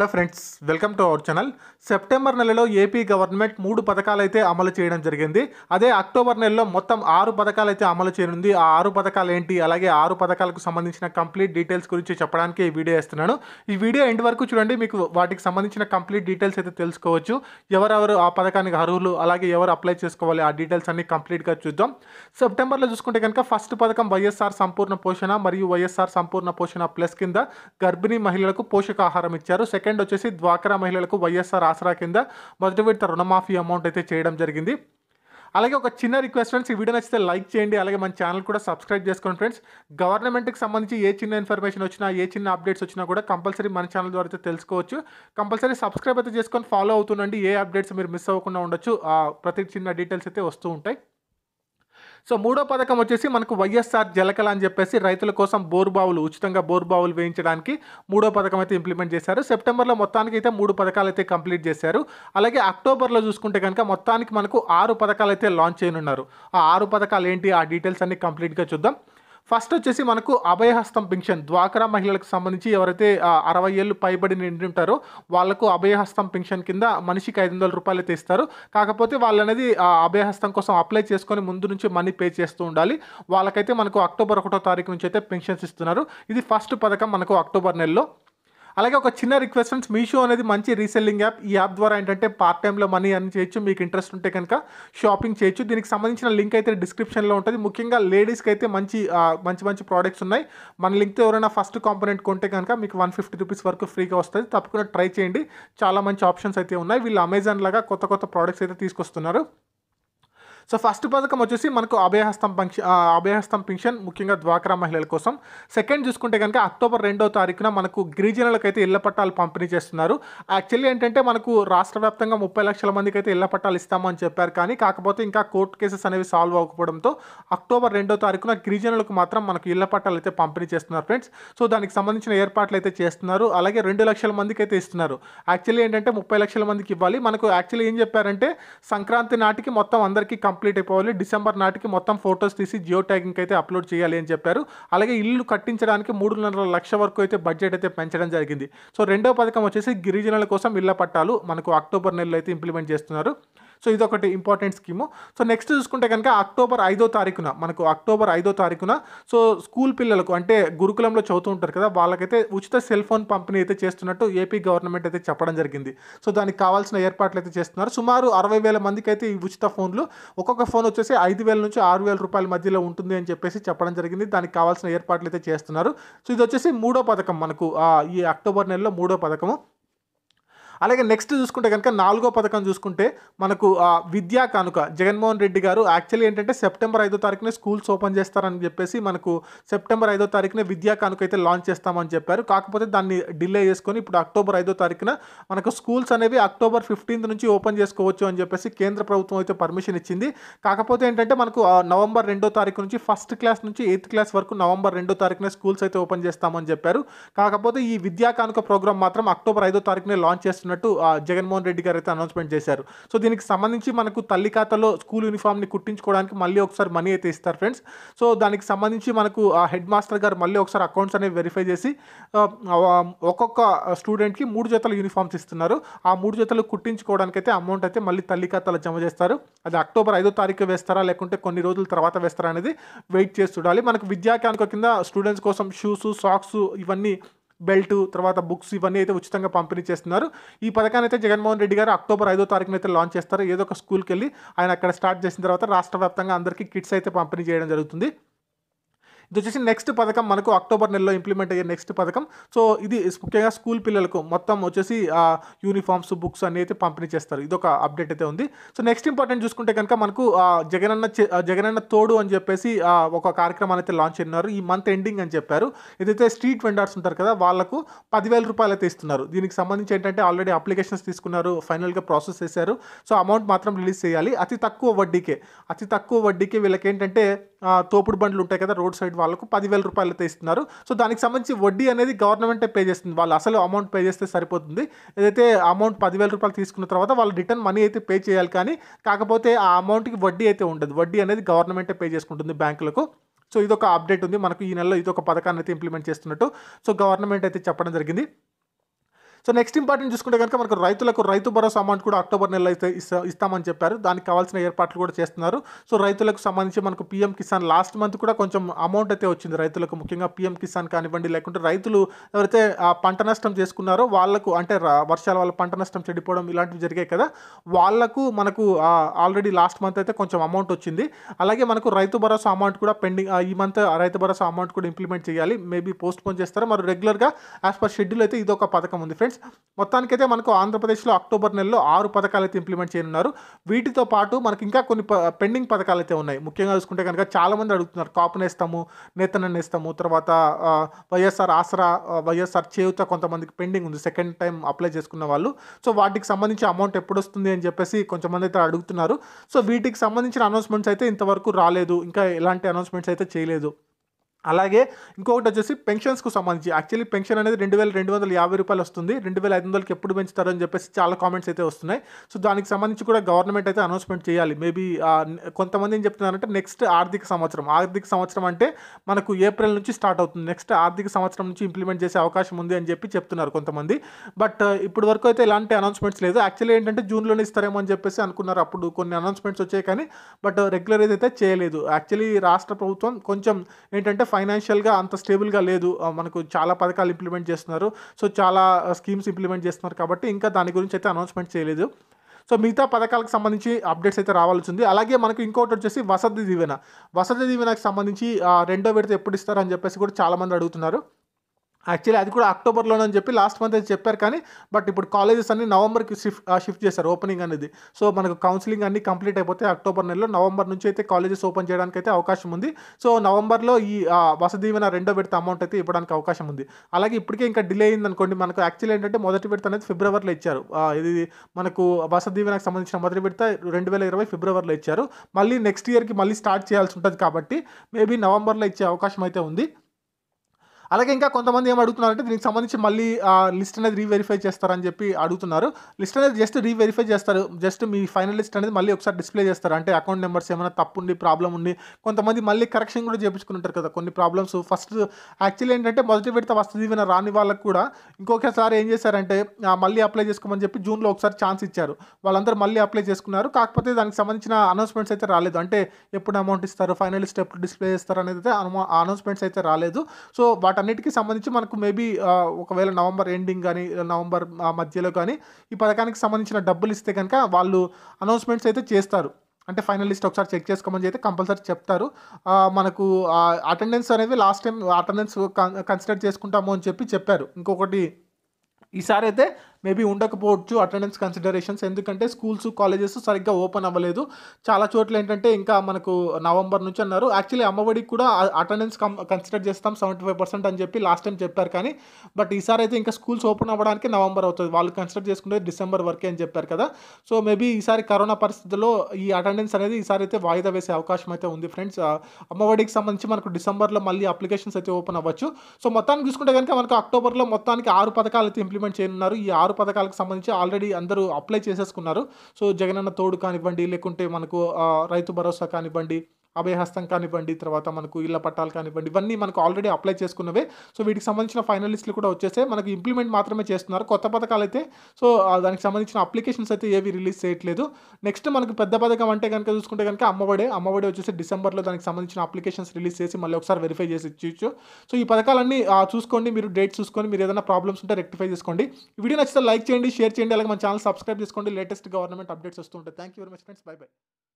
hello friends welcome to our channel September నెలలో AP government మూడు పథకాలు అయితే అమలు చేయడం జరిగింది అదే అక్టోబర్ నెలలో మొత్తం ఆరు పథకాలు అయితే అమలు చేయనుంది ఆ ఆరు పథకాలు ఏంటి అలాగే ఆరు పథకాలకు సంబంధించిన కంప్లీట్ డీటెయిల్స్ గురించి చెప్పడానికి ఈ వీడియో ఇస్తున్నాను ఈ వీడియో ఎండ్ వరకు చూడండి మీకు వాటికి సంబంధించిన కంప్లీట్ డీటెయిల్స్ అయితే తెలుసుకోవచ్చు ఎవరెవరు ఆ పథకానికి అర్హులు అలాగే ఎవరు అప్లై చేసుకోవాలి ఆ డీటెయిల్స్ అన్ని కంప్లీట్గా చూద్దాం సెప్టెంబర్లో చూసుకుంటే కనుక ఫస్ట్ పథకం వైఎస్ఆర్ సంపూర్ణ పోషణ మరియు వైఎస్ఆర్ సంపూర్ణ పోషణ ప్లస్ కింద గర్భిణీ మహిళలకు పోషకాహారం ఇచ్చారు సెకండ్ సెకండ్ వచ్చేసి డ్వాక్రా మహిళలకు వైఎస్ఆర్ ఆసరా కింద మొదటి విడత రుణమాఫీ అమౌంట్ అయితే చేయడం జరిగింది అలాగే ఒక చిన్న రిక్వెస్ట్ ఫ్రెండ్స్ ఈ వీడియో నచ్చితే లైక్ చేయండి అలాగే మన ఛానల్ కూడా సబ్స్క్రైబ్ చేసుకోండి ఫ్రెండ్స్ గవర్నమెంట్కి సంబంధించి ఏ చిన్న ఇన్ఫర్మేషన్ వచ్చినా ఏ చిన్న అప్డేట్స్ వచ్చినా కూడా కంపల్సరీ మన ఛానల్ ద్వారా అయితే తెలుసుకోవచ్చు కంపల్సరీ సబ్స్క్రైబ్ అయితే చేసుకొని ఫాలో అవుతుండండి ఏ అప్డేట్స్ మీరు మిస్ అవ్వకుండా ఉండొచ్చు ప్రతి చిన్న డీటెయిల్స్ అయితే వస్తూ ఉంటాయి సో మూడో పథకం వచ్చేసి మనకు వైఎస్ఆర్ జలకళ అని చెప్పేసి రైతుల కోసం బోరు బావులు ఉచితంగా బోరు బావులు వేయించడానికి మూడో పథకం అయితే ఇంప్లిమెంట్ చేశారు సెప్టెంబర్లో మొత్తానికి అయితే మూడు పథకాలు అయితే కంప్లీట్ చేశారు అలాగే అక్టోబర్లో చూసుకుంటే కనుక మొత్తానికి మనకు ఆరు పథకాలు అయితే లాంచ్ చేయనున్నారు ఆ ఆరు పథకాలు ఏంటి ఆ డీటెయిల్స్ అన్ని కంప్లీట్గా చూద్దాం ఫస్ట్ వచ్చేసి మనకు అభయహస్తం పెన్షన్ డ్వాక్రా మహిళలకు సంబంధించి ఎవరైతే అరవై ఏళ్ళు పైబడి నిండి ఉంటారో వాళ్లకు అభయహస్తం పెన్షన్ కింద మనిషికి ఐదు వందల రూపాయలు అయితే ఇస్తారు కాకపోతే వాళ్ళు అనేది అభయహస్తం కోసం అప్లై చేసుకొని ముందు నుంచి మనీ పే చేస్తూ ఉండాలి వాళ్ళకైతే మనకు అక్టోబర్ ఒకటో తారీఖు నుంచి అయితే పెన్షన్స్ ఇస్తున్నారు ఇది ఫస్ట్ పథకం మనకు అక్టోబర్ నెలలో అలాగే ఒక చిన్న రిక్వెస్ట్ ఫ్రెండ్స్ మీషో అనేది మంచి రీసెల్లింగ్ యాప్ ఈ యాప్ ద్వారా ఏంటంటే పార్ట్ టైంలో మనీ అని చేయొచ్చు మీకు ఇంట్రెస్ట్ ఉంటే కనుక షాపింగ్ చేయొచ్చు దీనికి సంబంధించిన లింక్ అయితే డిస్క్రిప్షన్లో ఉంటుంది ముఖ్యంగా లేడీస్కి అయితే మంచి మంచి మంచి ప్రోడక్ట్స్ ఉన్నాయి మన లింక్తో ఎవరైనా ఫస్ట్ కాంపోనెంట్ కొంటే కనుక మీకు వన్ ఫిఫ్టీ రూపీస్ వరకు ఫ్రీగా వస్తుంది తప్పకుండా ట్రై చేయండి చాలా మంచి ఆప్షన్స్ అయితే ఉన్నాయి వీళ్ళు అమెజాన్ లాగా కొత్త కొత్త ప్రోడక్ట్స్ అయితే తీసుకొస్తున్నారు సో ఫస్ట్ పథకం వచ్చేసి మనకు అభయహస్తం పంక్షన్ అభయహస్తం పెన్షన్ ముఖ్యంగా డ్వాక్రా మహిళల కోసం సెకండ్ చూసుకుంటే కనుక అక్టోబర్ రెండో తారీఖున మనకు గిరిజనులకు అయితే ఇళ్ల పట్టాలు పంపిణీ చేస్తున్నారు యాక్చువల్లీ ఏంటంటే మనకు రాష్ట్ర వ్యాప్తంగా ముప్పై లక్షల మందికి అయితే ఇళ్ల పట్టాలు ఇస్తామని చెప్పారు కానీ కాకపోతే ఇంకా కోర్టు కేసెస్ అనేవి సాల్వ్ అవ్వకపోవడంతో అక్టోబర్ రెండో తారీఖున గిరిజనులకు మాత్రం మనకు ఇళ్ల పట్టాలు అయితే పంపిణీ చేస్తున్నారు ఫ్రెండ్స్ సో దానికి సంబంధించిన ఏర్పాట్లు అయితే చేస్తున్నారు అలాగే రెండు లక్షల మందికి అయితే ఇస్తున్నారు యాక్చువల్లీ ఏంటంటే ముప్పై లక్షల మందికి ఇవ్వాలి మనకు యాక్చువల్లీ ఏం చెప్పారంటే సంక్రాంతి నాటికి మొత్తం అందరికీ కంప్ కంప్లీట్ అయిపోవాలి డిసెంబర్ నాటికి మొత్తం ఫొటోస్ తీసి జియో ట్యాగింగ్ అయితే అప్లోడ్ చేయాలి అని చెప్పారు అలాగే ఇల్లు కట్టించడానికి మూడున్నర లక్ష వరకు అయితే బడ్జెట్ అయితే పెంచడం జరిగింది సో రెండో పథకం వచ్చేసి గిరిజనుల కోసం ఇళ్ల పట్టాలు మనకు అక్టోబర్ నెలలో అయితే ఇంప్లిమెంట్ చేస్తున్నారు సో ఇదొకటి ఇంపార్టెంట్ స్కీము సో నెక్స్ట్ చూసుకుంటే కనుక అక్టోబర్ ఐదో తారీఖున మనకు అక్టోబర్ ఐదో తారీఖున సో స్కూల్ పిల్లలకు అంటే గురుకులంలో చదువుతూ ఉంటారు కదా వాళ్ళకైతే ఉచిత సెల్ ఫోన్ పంపిణీ అయితే చేస్తున్నట్టు ఏపీ గవర్నమెంట్ అయితే చెప్పడం జరిగింది సో దానికి కావాల్సిన ఏర్పాట్లు అయితే చేస్తున్నారు సుమారు అరవై వేల మందికి అయితే ఈ ఉచిత ఫోన్లు ఒక్కొక్క ఫోన్ వచ్చేసి ఐదు వేల నుంచి ఆరు వేల రూపాయల మధ్యలో ఉంటుంది అని చెప్పేసి చెప్పడం జరిగింది దానికి కావాల్సిన ఏర్పాట్లు అయితే చేస్తున్నారు సో ఇది వచ్చేసి మూడో పథకం మనకు ఈ అక్టోబర్ నెలలో మూడో పథకము అలాగే నెక్స్ట్ చూసుకుంటే కనుక నాలుగో పథకం చూసుకుంటే మనకు విద్యా కానుక జగన్మోహన్ రెడ్డి గారు యాక్చువల్లీ ఏంటంటే సెప్టెంబర్ ఐదో తారీఖునే స్కూల్స్ ఓపెన్ చేస్తారని చెప్పేసి మనకు సెప్టెంబర్ ఐదో తారీఖునే విద్యా కానుక అయితే లాంచ్ చేస్తామని చెప్పారు కాకపోతే దాన్ని డిలే చేసుకొని ఇప్పుడు అక్టోబర్ ఐదో తారీఖున మనకు స్కూల్స్ అనేవి అక్టోబర్ ఫిఫ్టీన్త్ నుంచి ఓపెన్ చేసుకోవచ్చు అని చెప్పేసి కేంద్ర ప్రభుత్వం అయితే పర్మిషన్ ఇచ్చింది కాకపోతే ఏంటంటే మనకు నవంబర్ రెండో తారీఖు నుంచి ఫస్ట్ క్లాస్ నుంచి ఎయిత్ క్లాస్ వరకు నవంబర్ రెండో తారీఖునే స్కూల్స్ అయితే ఓపెన్ చేస్తామని చెప్పారు కాకపోతే ఈ విద్యా కానుక ప్రోగ్రామ్ మాత్రం అక్టోబర్ ఐదో తారీఖునే లాంచ్ చేస్తున్నారు చేస్తున్నట్టు జగన్మోహన్ రెడ్డి గారు అయితే అనౌన్స్మెంట్ చేశారు సో దీనికి సంబంధించి మనకు తల్లి ఖాతాలో స్కూల్ యూనిఫామ్ని కుట్టించుకోవడానికి మళ్ళీ ఒకసారి మనీ అయితే ఇస్తారు ఫ్రెండ్స్ సో దానికి సంబంధించి మనకు ఆ హెడ్ మాస్టర్ గారు మళ్ళీ ఒకసారి అకౌంట్స్ అనేవి వెరిఫై చేసి ఒక్కొక్క స్టూడెంట్కి మూడు జతల యూనిఫామ్స్ ఇస్తున్నారు ఆ మూడు జతలు కుట్టించుకోవడానికి అయితే అమౌంట్ అయితే మళ్ళీ తల్లి ఖాతాలో జమ చేస్తారు అది అక్టోబర్ ఐదో తారీఖు వేస్తారా లేకుంటే కొన్ని రోజుల తర్వాత వేస్తారా అనేది వెయిట్ చేసి చూడాలి మనకు విద్యాకానిక కింద స్టూడెంట్స్ కోసం షూస్ సాక్స్ ఇవన్నీ బెల్ట్ తర్వాత బుక్స్ ఇవన్నీ అయితే ఉచితంగా పంపిణీ చేస్తున్నారు ఈ పథకాన్ని అయితే జగన్మోహన్ రెడ్డి గారు అక్టోబర్ ఐదో తారీఖున అయితే లాంచ్ చేస్తారు ఏదో ఒక స్కూల్కి వెళ్ళి ఆయన అక్కడ స్టార్ట్ చేసిన తర్వాత రాష్ట్ర వ్యాప్తంగా అందరికీ కిట్స్ అయితే పంపిణీ చేయడం జరుగుతుంది ఇది వచ్చేసి నెక్స్ట్ పథకం మనకు అక్టోబర్ నెలలో ఇంప్లిమెంట్ అయ్యే నెక్స్ట్ పథకం సో ఇది ముఖ్యంగా స్కూల్ పిల్లలకు మొత్తం వచ్చేసి యూనిఫామ్స్ బుక్స్ అన్ని అయితే పంపిణీ చేస్తారు ఇది ఒక అప్డేట్ అయితే ఉంది సో నెక్స్ట్ ఇంపార్టెంట్ చూసుకుంటే కనుక మనకు జగనన్న జగనన్న తోడు అని చెప్పేసి ఒక కార్యక్రమాన్ని అయితే లాంచ్ అయినారు ఈ మంత్ ఎండింగ్ అని చెప్పారు ఏదైతే స్ట్రీట్ వెండర్స్ ఉంటారు కదా వాళ్ళకు పదివేల రూపాయలు అయితే ఇస్తున్నారు దీనికి సంబంధించి ఏంటంటే ఆల్రెడీ అప్లికేషన్స్ తీసుకున్నారు ఫైనల్గా ప్రాసెస్ చేశారు సో అమౌంట్ మాత్రం రిలీజ్ చేయాలి అతి తక్కువ వడ్డీకే అతి తక్కువ వడ్డీకే వీళ్ళకి ఏంటంటే తోపుడు బండ్లు ఉంటాయి కదా రోడ్ సైడ్ వాళ్ళకు పదివేల అయితే ఇస్తున్నారు సో దానికి సంబంధించి వడ్డీ అనేది గవర్నమెంటే పే చేస్తుంది వాళ్ళు అసలు అమౌంట్ పే చేస్తే సరిపోతుంది ఏదైతే అమౌంట్ పదివేల రూపాయలు తీసుకున్న తర్వాత వాళ్ళు రిటర్న్ మనీ అయితే పే చేయాలి కానీ కాకపోతే ఆ అమౌంట్కి వడ్డీ అయితే ఉండదు వడ్డీ అనేది గవర్నమెంటే పే చేసుకుంటుంది బ్యాంకులకు సో ఇదొక అప్డేట్ ఉంది మనకు ఈ నెలలో ఇదొక పథకాన్ని అయితే ఇంప్లిమెంట్ చేస్తున్నట్టు సో గవర్నమెంట్ అయితే చెప్పడం జరిగింది సో నెక్స్ట్ ఇంపార్టెంట్ చూసుకుంటే కనుక మనకు రైతులకు రైతు భరోసా అమౌంట్ కూడా అక్టోబర్ నెలలో అయితే ఇస్తామని చెప్పారు దానికి కావాల్సిన ఏర్పాట్లు కూడా చేస్తున్నారు సో రైతులకు సంబంధించి మనకు పీఎం కిసాన్ లాస్ట్ మంత్ కూడా కొంచెం అమౌంట్ అయితే వచ్చింది రైతులకు ముఖ్యంగా పీఎం కిసాన్ కానివ్వండి లేకుంటే రైతులు ఎవరైతే పంట నష్టం చేసుకున్నారో వాళ్లకు అంటే వర్షాల వల్ల పంట నష్టం చెడిపోవడం ఇలాంటివి జరిగాయి కదా వాళ్లకు మనకు ఆల్రెడీ లాస్ట్ మంత్ అయితే కొంచెం అమౌంట్ వచ్చింది అలాగే మనకు రైతు భరోసా అమౌంట్ కూడా పెండింగ్ ఈ మంత్ రైతు భరోసా అమౌంట్ కూడా ఇంప్లిమెంట్ చేయాలి మేబీ పోస్ట్ పోన్ చేస్తారు మరి రెగ్యులర్గా యాజ్ పర్ షెడ్యూల్ అయితే ఇది ఒక పథకం ఉంది ఫ్రెండ్స్ ఫ్రెండ్స్ మొత్తానికైతే మనకు ఆంధ్రప్రదేశ్లో అక్టోబర్ నెలలో ఆరు పథకాలు అయితే ఇంప్లిమెంట్ చేయనున్నారు వీటితో పాటు మనకి ఇంకా కొన్ని పెండింగ్ పథకాలు అయితే ఉన్నాయి ముఖ్యంగా చూసుకుంటే కనుక చాలామంది అడుగుతున్నారు కాపు నేస్తాము నేతన నేస్తాము తర్వాత వైఎస్ఆర్ ఆసరా వైఎస్ఆర్ చేయుత కొంతమందికి పెండింగ్ ఉంది సెకండ్ టైం అప్లై చేసుకున్న వాళ్ళు సో వాటికి సంబంధించి అమౌంట్ ఎప్పుడు వస్తుంది అని చెప్పేసి కొంతమంది అయితే అడుగుతున్నారు సో వీటికి సంబంధించిన అనౌన్స్మెంట్స్ అయితే ఇంతవరకు రాలేదు ఇంకా ఎలాంటి అనౌన్స్మెంట్స్ అయితే చేయలేదు అలాగే ఇంకొకటి వచ్చేసి పెన్షన్స్కు సంబంధించి యాక్చువల్లీ పెన్షన్ అనేది రెండు వేల రెండు వందల యాభై రూపాయలు వస్తుంది రెండు వేల ఐదు వందలకి ఎప్పుడు పెంచుతారు అని చెప్పేసి చాలా కామెంట్స్ అయితే వస్తున్నాయి సో దానికి సంబంధించి కూడా గవర్నమెంట్ అయితే అనౌన్స్మెంట్ చేయాలి మేబీ కొంతమంది ఏం చెప్తున్నారంటే నెక్స్ట్ ఆర్థిక సంవత్సరం ఆర్థిక సంవత్సరం అంటే మనకు ఏప్రిల్ నుంచి స్టార్ట్ అవుతుంది నెక్స్ట్ ఆర్థిక సంవత్సరం నుంచి ఇంప్లిమెంట్ చేసే అవకాశం ఉంది అని చెప్పి చెప్తున్నారు కొంతమంది బట్ ఇప్పటి వరకు అయితే ఎలాంటి అనౌన్స్మెంట్స్ లేదు యాక్చువల్లీ ఏంటంటే జూన్లోనే ఇస్తారేమో అని చెప్పేసి అనుకున్నారు అప్పుడు కొన్ని అనౌన్స్మెంట్స్ వచ్చాయి కానీ బట్ రెగ్యులర్ అయితే చేయలేదు యాక్చువల్లీ రాష్ట్ర ప్రభుత్వం కొంచెం ఏంటంటే ఫైనాన్షియల్గా అంత స్టేబుల్గా లేదు మనకు చాలా పథకాలు ఇంప్లిమెంట్ చేస్తున్నారు సో చాలా స్కీమ్స్ ఇంప్లిమెంట్ చేస్తున్నారు కాబట్టి ఇంకా దాని గురించి అయితే అనౌన్స్మెంట్ చేయలేదు సో మిగతా పథకాలకు సంబంధించి అప్డేట్స్ అయితే రావాల్సి ఉంది అలాగే మనకు ఇంకోటి వచ్చేసి వసతి దీవెన వసతి దీవెనకు సంబంధించి రెండో విడత ఎప్పుడు ఇస్తారని చెప్పేసి కూడా చాలామంది అడుగుతున్నారు యాక్చువల్లీ అది కూడా అక్టోబర్లోనే అని చెప్పి లాస్ట్ మంత్ అయితే చెప్పారు కానీ బట్ ఇప్పుడు కాలేజెస్ అన్ని నవంబర్కి షిఫ్ట్ షిఫ్ట్ చేశారు ఓపెనింగ్ అనేది సో మనకు కౌన్సిలింగ్ అన్ని కంప్లీట్ అయిపోతే అక్టోబర్ నెలలో నవంబర్ నుంచి అయితే కాలేజెస్ ఓపెన్ చేయడానికి అయితే అవకాశం ఉంది సో నవంబర్లో ఈ వసదీవెన రెండో విడత అమౌంట్ అయితే ఇవ్వడానికి అవకాశం ఉంది అలాగే ఇప్పటికే ఇంకా డిలే అయింది అనుకోండి మనకు యాక్చువల్లీ ఏంటంటే మొదటి విడత అనేది ఫిబ్రవరిలో ఇచ్చారు ఇది మనకు వసదీవెనకు సంబంధించిన మొదటి విడత రెండు వేల ఇరవై ఫిబ్రవరిలో ఇచ్చారు మళ్ళీ నెక్స్ట్ ఇయర్కి మళ్ళీ స్టార్ట్ చేయాల్సి ఉంటుంది కాబట్టి మేబీ నవంబర్లో ఇచ్చే అవకాశం అయితే ఉంది అలాగే ఇంకా కొంతమంది ఏం అడుగుతున్నారంటే దీనికి సంబంధించి మళ్ళీ లిస్ట్ అనేది రీవెరిఫై చేస్తారని చెప్పి అడుగుతున్నారు లిస్ట్ అనేది జస్ట్ రీవెరిఫై చేస్తారు జస్ట్ మీ ఫైనల్ లిస్ట్ అనేది మళ్ళీ ఒకసారి డిస్ప్లే చేస్తారు అంటే అకౌంట్ నెంబర్స్ ఏమైనా తప్పు ఉండి ప్రాబ్లం ఉంది కొంతమంది మళ్ళీ కరెక్షన్ కూడా ఉంటారు కదా కొన్ని ప్రాబ్లమ్స్ ఫస్ట్ యాక్చువల్లీ ఏంటంటే మొదటి విడత వస్తుంది విన రాని వాళ్ళకు కూడా ఇంకొకసారి ఏం చేశారంటే మళ్ళీ అప్లై చేసుకోమని చెప్పి జూన్లో ఒకసారి ఛాన్స్ ఇచ్చారు వాళ్ళందరూ మళ్ళీ అప్లై చేసుకున్నారు కాకపోతే దానికి సంబంధించిన అనౌన్స్మెంట్స్ అయితే రాలేదు అంటే ఎప్పుడు అమౌంట్ ఇస్తారు ఫైనల్ లిస్ట్ ఎప్పుడు డిస్ప్లే చేస్తారు అనేది అయితే అనౌన్స్మెంట్స్ అయితే రాలేదు సో వాట్ వాటన్నిటికీ సంబంధించి మనకు మేబీ ఒకవేళ నవంబర్ ఎండింగ్ కానీ నవంబర్ మధ్యలో కానీ ఈ పథకానికి సంబంధించిన డబ్బులు ఇస్తే కనుక వాళ్ళు అనౌన్స్మెంట్స్ అయితే చేస్తారు అంటే ఫైనల్ లిస్ట్ ఒకసారి చెక్ చేసుకోమని అయితే కంపల్సరీ చెప్తారు మనకు అటెండెన్స్ అనేది లాస్ట్ టైం అటెండెన్స్ కన్సిడర్ చేసుకుంటాము అని చెప్పి చెప్పారు ఇంకొకటి ఈసారి అయితే మేబీ ఉండకపోవచ్చు అటెండెన్స్ కన్సిడరేషన్స్ ఎందుకంటే స్కూల్స్ కాలేజెస్ సరిగ్గా ఓపెన్ అవ్వలేదు చాలా చోట్ల ఏంటంటే ఇంకా మనకు నవంబర్ నుంచి అన్నారు యాక్చువల్లీ అమ్మఒడికి కూడా అటెండెన్స్ కన్సిడర్ చేస్తాం సెవెంటీ ఫైవ్ పర్సెంట్ అని చెప్పి లాస్ట్ టైం చెప్పారు కానీ బట్ ఈసారి అయితే ఇంకా స్కూల్స్ ఓపెన్ అవ్వడానికి నవంబర్ అవుతుంది వాళ్ళు కన్సిడర్ చేసుకుంటే డిసెంబర్ వరకే అని చెప్పారు కదా సో మేబీ ఈసారి కరోనా పరిస్థితుల్లో ఈ అటెండెన్స్ అనేది ఈసారి అయితే వాయిదా వేసే అవకాశం అయితే ఉంది ఫ్రెండ్స్ అమ్మఒడికి సంబంధించి మనకు డిసెంబర్లో మళ్ళీ అప్లికేషన్స్ అయితే ఓపెన్ అవ్వచ్చు సో మొత్తానికి చూసుకుంటే కనుక మనకు అక్టోబర్లో మొత్తానికి ఆరు పథకాలు అయితే ఇంప్లిమెంట్ చేయనున్నారు ఈ ఆరు ఆరు పథకాలకు సంబంధించి ఆల్రెడీ అందరూ అప్లై చేసేసుకున్నారు సో జగనన్న తోడు కానివ్వండి లేకుంటే మనకు రైతు భరోసా కానివ్వండి అభయహస్తం కానివ్వండి తర్వాత మనకు ఇళ్ల పట్టాలు కానివ్వండి ఇవన్నీ మనకు ఆల్రెడీ అప్లై చేసుకున్నవే సో వీటికి సంబంధించిన ఫైనల్ లిస్టులు కూడా వచ్చేసే మనకు ఇంప్లిమెంట్ మాత్రమే చేస్తున్నారు కొత్త పథకాలు అయితే సో దానికి సంబంధించిన అప్లికేషన్స్ అయితే ఏవి రిలీజ్ చేయట్లేదు నెక్స్ట్ మనకు పెద్ద పథకం అంటే కనుక చూసుకుంటే కనుక అమ్మఒడి అమ్మఒడి వచ్చేసి డిసెంబర్లో దానికి సంబంధించిన అప్లికేషన్స్ రిలీజ్ చేసి మళ్ళీ ఒకసారి వెరిఫై చేసి ఇచ్చు సో ఈ పథకాలన్నీ చూసుకోండి మీరు డేట్ చూసుకొని మీరు ఏదైనా ప్రాబ్లమ్స్ ఉంటే రెక్టిఫై చేసుకోండి వీడియో నచ్చితే లైక్ చేయండి షేర్ చేయండి అలాగే మన ఛానల్ సబ్స్క్రైబ్ చేసుకోండి లేటెస్ట్ గవర్నమెంట్ అప్డేట్స్ వస్తుంటాయి thank you very much friends bye by